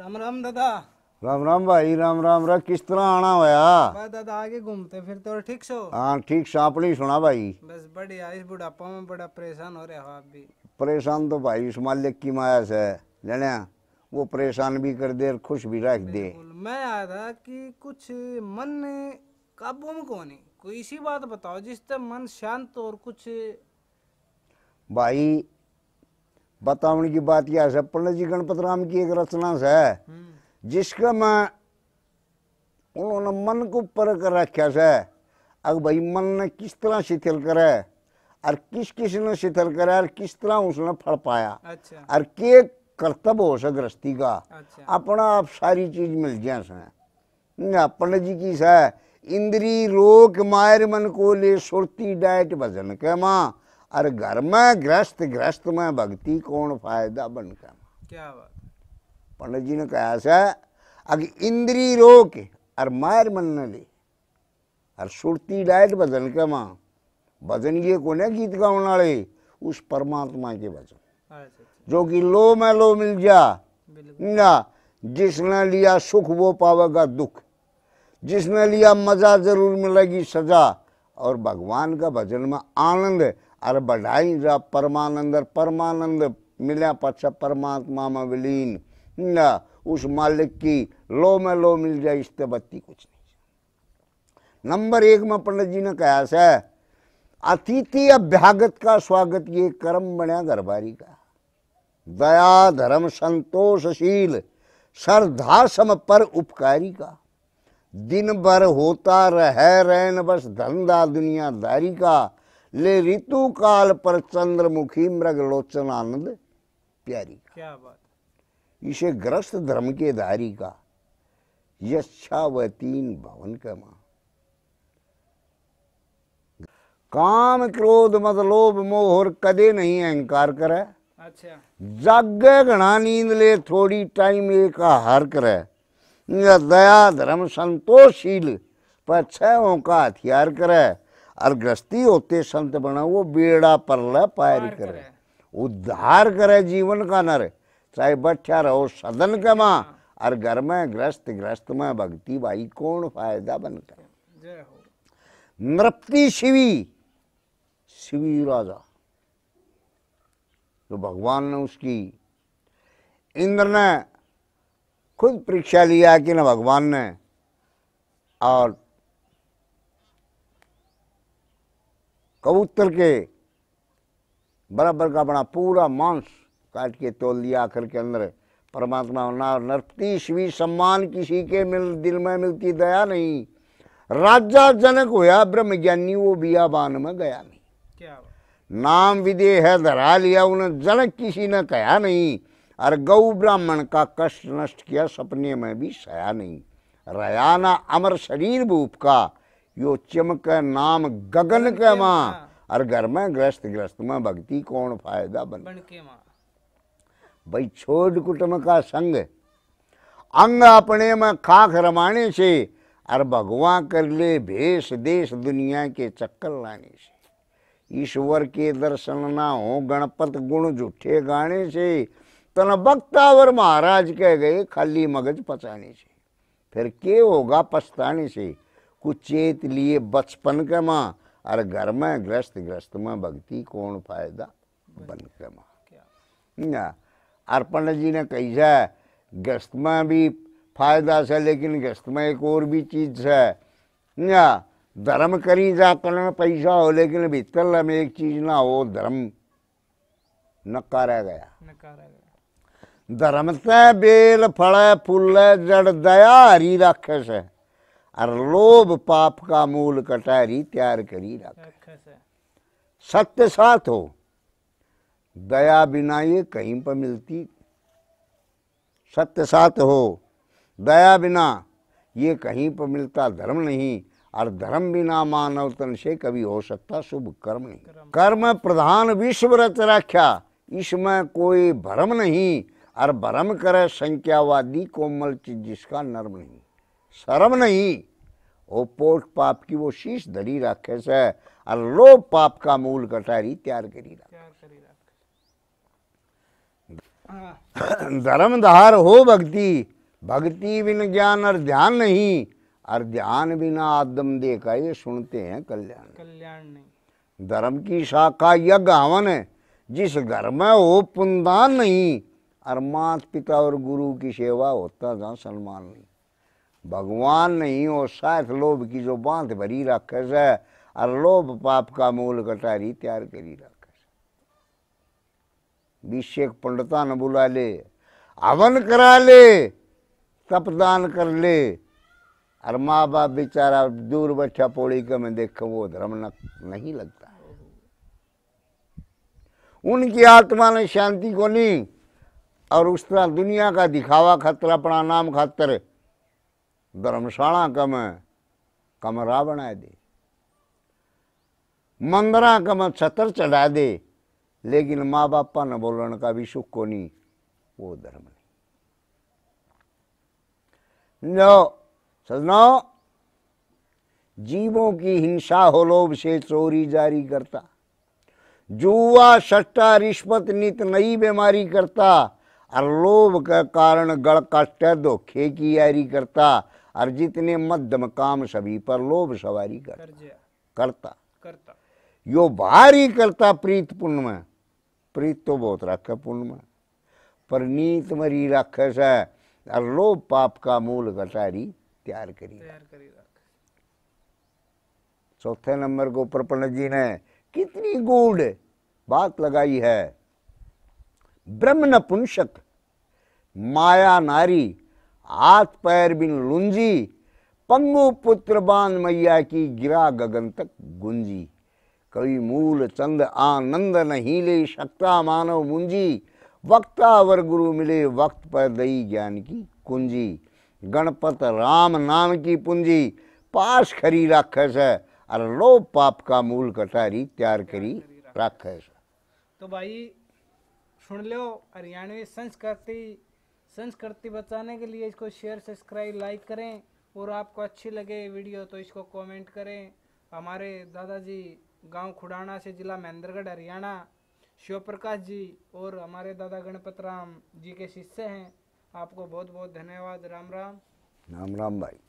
राम राम दादा राम राम भाई राम राम रा किस तरह आना होया बस दादा आगे घूमते फिर तो ठीक सो हाँ ठीक सो अपनी सुना भाई बस बढ़िया इस बुढ़ापा में बड़ा परेशान हो रहा हो आप भी परेशान तो भाई इस मालिक की माया से लेने वो परेशान भी कर दे और खुश भी रख दे मैं आया था कि कुछ मन काबू में को नहीं कोई इसी बात बताओ जिससे मन शांत और कुछ भाई बतावन की बात यह है पंडित जी गणपत राम की एक रचना है हम्म। जिसका मैं उन्होंने मन को पर कर रखा से अब भाई मन ने किस तरह शिथिल करे और किस किस ने शिथिल करे और किस तरह उसने फल पाया अच्छा। और के कर्तव्य हो सक गृहस्थी का अच्छा। अपना आप सारी चीज मिल जाए से पंडित जी की से इंद्री रोक मायर मन को ले सुरती डाइट भजन के माँ और घर में ग्रस्त ग्रस्त में भक्ति कौन फायदा बनकर क्या बात पंडित जी ने कहा सा अग इंद्री रोक और मायर मन न ले और सुरती डायट भजन का माँ भजन ये कौन है गीत गाने वाले उस परमात्मा के भजन अच्छा, अच्छा। जो कि लो में लो मिल जा ना जिसने लिया सुख वो पावेगा दुख जिसने लिया मजा जरूर मिलेगी सजा और भगवान का भजन में आनंद है अर बढ़ाई जा परमानंद परमानंद मिला पाचा परमात्मा में विलीन ना उस मालिक की लो में लो मिल जाए इस बत्ती कुछ नहीं नंबर एक में पंडित जी ने कहा से अतिथि अभ्यागत का स्वागत ये कर्म बनया घरबारी का दया धर्म संतोषशील श्रद्धा सम पर उपकारी का दिन भर होता रह रहन बस धंधा दुनियादारी का ले ऋतु काल पर चंद्रमुखी मृगलोचन आनंद प्यारी क्या बात इसे ग्रस्त धर्म के धारी का यक्षावतीन भवन कमा काम क्रोध मत लोभ मोह और कदे नहीं अहंकार करे अच्छा जग घना नींद ले थोड़ी टाइम एक आहार करे दया धर्म संतोषशील पर छह का हथियार करे और ग्रस्ती होते संत बना वो बेड़ा परला पायर करे उद्धार करे जीवन का नर चाहे बच्चा रहो सदन के माँ हाँ। और घर में ग्रस्त ग्रस्त में भक्ति भाई कौन फायदा बनकर नृप्ति शिवी शिवी राजा तो भगवान ने उसकी इंद्र ने खुद परीक्षा लिया कि न भगवान ने और कबूतर के बराबर का बना पूरा मांस काट के तोल दिया आखिर के अंदर परमात्मा ना भी सम्मान किसी के मिल दिल में मिलती दया नहीं राजा जनक होया ब्रह्म ज्ञानी वो बियाबान में गया नहीं क्या नाम विदे है धरा लिया उन्हें जनक किसी ने कहा नहीं और गौ ब्राह्मण का कष्ट नष्ट किया सपने में भी सया नहीं रया ना अमर शरीर भूप का यो चमक नाम गगन के माँ और घर में ग्रस्त ग्रस्त में भक्ति कौन फायदा बन भाई छोड़ कुटुम का संग अंग अपने में खाख रमाने से और भगवान कर ले भेष देश दुनिया के चक्कर लाने से ईश्वर के दर्शन ना हो गणपत गुण झूठे गाने से तन बक्तावर महाराज कह गए खाली मगज पचाने से फिर के होगा पछताने से कुचेत लिए बचपन के माँ और घर में ग्रस्त ग्रस्त में भक्ति कौन फायदा बन के माँ और पंडित जी ने कही है ग्रस्त में भी फायदा से लेकिन ग्रस्त में एक और भी चीज है ना धर्म करी जा कल में पैसा हो लेकिन भीतर में एक चीज ना हो धर्म नकारा गया नकारा गया धर्म से बेल फल फूल जड़ दया हरी राक्षस है और लोभ पाप का मूल कटारी तैयार करी रख अच्छा, अच्छा। सत्य साथ हो दया बिना ये कहीं पर मिलती सत्य साथ हो दया बिना ये कहीं पर मिलता धर्म नहीं और धर्म बिना मानव तन से कभी हो सकता शुभ कर्म नहीं कर्म प्रधान विश्व रच रख्या इसमें कोई भ्रम नहीं और भ्रम करे संख्यावादी कोमल चीज जिसका नर्म नहीं शर्म नहीं ओ पोट पाप की वो शीश धरी रखे से और लो पाप का मूल कटारी तैयार करी रख हाँ। धर्मधार हो भक्ति भक्ति बिन ज्ञान और ध्यान नहीं और ध्यान बिना आदम देखा ये सुनते हैं कल्याण कल्याण नहीं धर्म की शाखा यज्ञ हवन है जिस घर में हो पुनदान नहीं और मात पिता और गुरु की सेवा होता जहाँ सलमान नहीं भगवान नहीं हो साथ लोभ की जो बांध भरी राखस है और लोभ पाप का मूल कटारी तैयार करी राखस विषेक पंडिता न बुला ले हवन करा ले तपदान कर ले और माँ बाप बेचारा दूर बैठा पौड़ी के मैं देखो वो धर्म न, नहीं लगता उनकी आत्मा ने शांति को नहीं और उस तरह दुनिया का दिखावा खतरा अपना नाम खातर धर्मशाला कम कमरा बना दे मंदर कम छतर चढ़ा दे लेकिन माँ बापा न बोलन का भी सुख को नहीं वो धर्म नहीं सजनो जीवों की हिंसा हो लोभ से चोरी जारी करता जुआ सट्टा रिश्वत नित नई बीमारी करता और लोभ के कारण गड़ कष्ट धोखे की यारी करता और जितने मध्यम काम सभी पर लोभ सवारी करता करता करता यो भारी करता प्रीत पुण्य में प्रीत तो बहुत रखे पुण्य में पर नीत मरी रख से और लोभ पाप का मूल कटारी तैयार करी चौथे नंबर को प्रपन्न जी ने कितनी गूढ़ बात लगाई है ब्रह्म नपुंसक माया नारी हाथ पैर बिन लुंजी पंगु पुत्र बान मैया की गिरा गगन तक गुंजी कवि मूल चंद आनंद नहीं ले सकता मानव मुंजी वक्तावर गुरु मिले वक्त पर दई ज्ञान की कुंजी गणपत राम नाम की पूंजी पास खरी राक्षस है और लो पाप का मूल कटारी तैयार करी राक्षस तो भाई सुन लो हरियाणवी संस्कृति संस्कृति बचाने के लिए इसको शेयर सब्सक्राइब लाइक करें और आपको अच्छी लगे वीडियो तो इसको कमेंट करें हमारे दादाजी गांव खुडाना से ज़िला महेंद्रगढ़ हरियाणा शिव प्रकाश जी और हमारे दादा गणपत राम जी के शिष्य हैं आपको बहुत बहुत धन्यवाद राम राम राम राम भाई